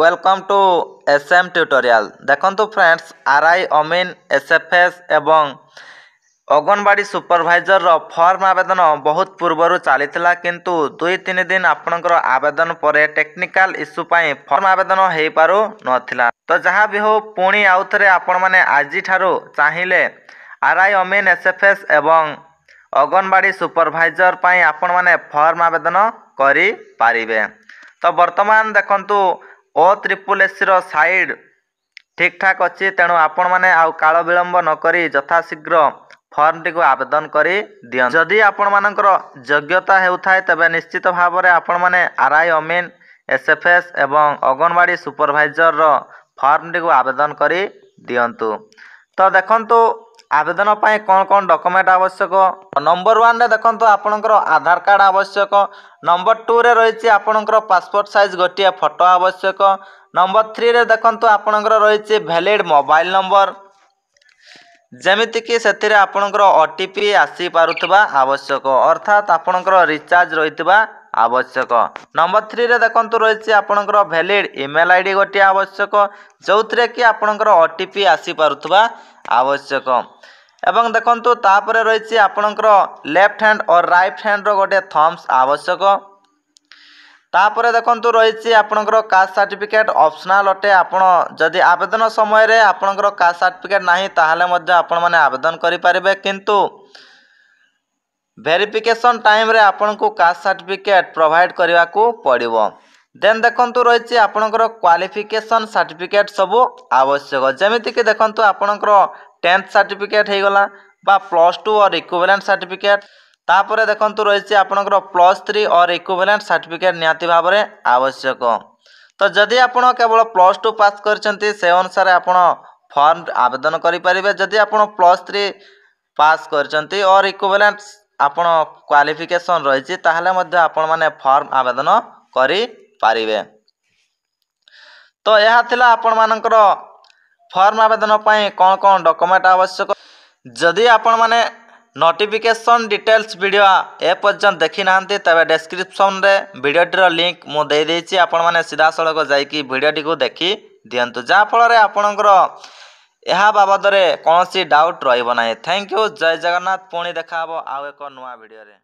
welcome to S M tutorial দেখন্তু friends R I অমিন SFS এবং অঙ্গনবাড়ি সুপরভাইজরর ফর্ম আবেদন বহুত পূর্বরু চালিলা কিন্তু দুই তিন দিন আপনার আবেদন পরে টেকনিকাল ইস্যু পাই ফর্ম আবেদন হয়ে পারু নথিলা তো যাহা বি হো পুনি আউথরে আপন মানে আজি ঠারু চাহিলে আরআই অমিন এসএফএস এবং অঙ্গনবাড়ি সুপরভাইজর পাই আপন মানে ফর্ম আবেদন করে পারিবে তো বর্তমান দেখন্তু ଓ ତ୍ରିପୁଲ ଏସିର ସାଇଡ଼ ଠିକ୍ଠାକ୍ ଅଛି ତେଣୁ ଆପଣମାନେ ଆଉ କାଳ ବିଳମ୍ବ ନକରି ଯଥାଶୀଘ୍ର ଫର୍ମଟିକୁ ଆବେଦନ କରି ଦିଅନ୍ତୁ ଯଦି ଆପଣମାନଙ୍କର ଯୋଗ୍ୟତା ହେଉଥାଏ ତେବେ ନିଶ୍ଚିତ ଭାବରେ ଆପଣମାନେ ଆର୍ ଆଇ ଅମିନ୍ ଏସ୍ ଏଫ୍ ଏସ୍ ଏବଂ ଅଙ୍ଗନବାଡ଼ି ସୁପରଭାଇଜରର ଫର୍ମଟିକୁ ଆବେଦନ କରି ଦିଅନ୍ତୁ ତ ଦେଖନ୍ତୁ ଆବେଦନ ପାଇଁ କ'ଣ କ'ଣ ଡକ୍ୟୁମେଣ୍ଟ ଆବଶ୍ୟକ ନମ୍ବର ୱାନରେ ଦେଖନ୍ତୁ ଆପଣଙ୍କର ଆଧାର କାର୍ଡ଼ ଆବଶ୍ୟକ ନମ୍ବର ଟୁରେ ରହିଛି ଆପଣଙ୍କର ପାସପୋର୍ଟ ସାଇଜ୍ ଗୋଟିଏ ଫଟୋ ଆବଶ୍ୟକ ନମ୍ବର ଥ୍ରୀରେ ଦେଖନ୍ତୁ ଆପଣଙ୍କର ରହିଛି ଭ୍ୟାଲିଡ଼ ମୋବାଇଲ ନମ୍ବର ଯେମିତିକି ସେଥିରେ ଆପଣଙ୍କର ଓ ଟି ପି ଆସିପାରୁଥିବା ଆବଶ୍ୟକ ଅର୍ଥାତ୍ ଆପଣଙ୍କର ରିଚାର୍ଜ ରହିଥିବା ଆବଶ୍ୟକ ନମ୍ବର ଥ୍ରୀରେ ଦେଖନ୍ତୁ ରହିଛି ଆପଣଙ୍କର ଭ୍ୟାଲିଡ଼ ଇମେଲ୍ ଆଇ ଡ଼ି ଗୋଟିଏ ଆବଶ୍ୟକ ଯେଉଁଥିରେ କି ଆପଣଙ୍କର ଓ ଟି ପି ଆସିପାରୁଥିବା ଆବଶ୍ୟକ ଏବଂ ଦେଖନ୍ତୁ ତାପରେ ରହିଛି ଆପଣଙ୍କର ଲେଫ୍ଟ ହ୍ୟାଣ୍ଡ ଓ ରାଇଟ୍ ହ୍ୟାଣ୍ଡର ଗୋଟିଏ ଥମ୍ପସ ଆବଶ୍ୟକ ତାପରେ ଦେଖନ୍ତୁ ରହିଛି ଆପଣଙ୍କର କାଷ୍ଟ ସାର୍ଟିଫିକେଟ୍ ଅପ୍ସନାଲ୍ ଅଟେ ଆପଣ ଯଦି ଆବେଦନ ସମୟରେ ଆପଣଙ୍କର କାଷ୍ଟ ସାର୍ଟିଫିକେଟ୍ ନାହିଁ ତାହେଲେ ମଧ୍ୟ ଆପଣମାନେ ଆବେଦନ କରିପାରିବେ କିନ୍ତୁ ভেরিফিকেসন টাইমে আপনার কাস্ট সার্টিফিকেট প্রোভাইড করা পড়ব দেন দেখন্তু রয়েছে আপনার কোয়ালিফিকেসন সার্টিফিকেট সবু আবশ্যক যেমিতিকি দেখন্তু আপনার টেন্থ সার্টিফিকেট হয়ে গলা বা plus two or equivalent certificate তাপরে দেখন্তু রয়েছে আপনার plus three or equivalent certificate নিহতি ভাবে আবশ্যক তো যদি আপনার কেবল প্লস টু পাস করছেন সে অনুসারে আপনার ফর্ম আবেদন করে পারে যদি আপনার প্লস থ্রি পাস করছেন অর ইকুইভ্যালেন্ট ଆପଣ କ୍ୱାଲିଫିକେସନ୍ ରହିଛି ତାହେଲେ ମଧ୍ୟ ଆପଣମାନେ ଫର୍ମ ଆବେଦନ କରିପାରିବେ ତ ଏହା ଥିଲା ଆପଣମାନଙ୍କର ଫର୍ମ ଆବେଦନ ପାଇଁ କ'ଣ କ'ଣ ଡକୁମେଣ୍ଟ ଆବଶ୍ୟକ ଯଦି ଆପଣମାନେ ନୋଟିଫିକେସନ୍ ଡିଟେଲ୍ସ ଭିଡ଼ିଓ ଏପର୍ଯ୍ୟନ୍ତ ଦେଖିନାହାନ୍ତି ତେବେ ଡେସ୍କ୍ରିପ୍ସନ୍ରେ ଭିଡ଼ିଓଟିର ଲିଙ୍କ୍ ମୁଁ ଦେଇଦେଇଛି ଆପଣମାନେ ସିଧାସଳଖ ଯାଇକି ଭିଡ଼ିଓଟିକୁ ଦେଖି ଦିଅନ୍ତୁ ଯାହାଫଳରେ ଆପଣଙ୍କର ଏହା ବାବଦରେ କୌଣସି ଡାଉଟ୍ ରହିବ ନାହିଁ ଥ୍ୟାଙ୍କ ୟୁ ଜୟ ଜଗନ୍ନାଥ ପୁଣି ଦେଖା ହେବ ଆଉ ଏକ ନୂଆ ଭିଡ଼ିଓରେ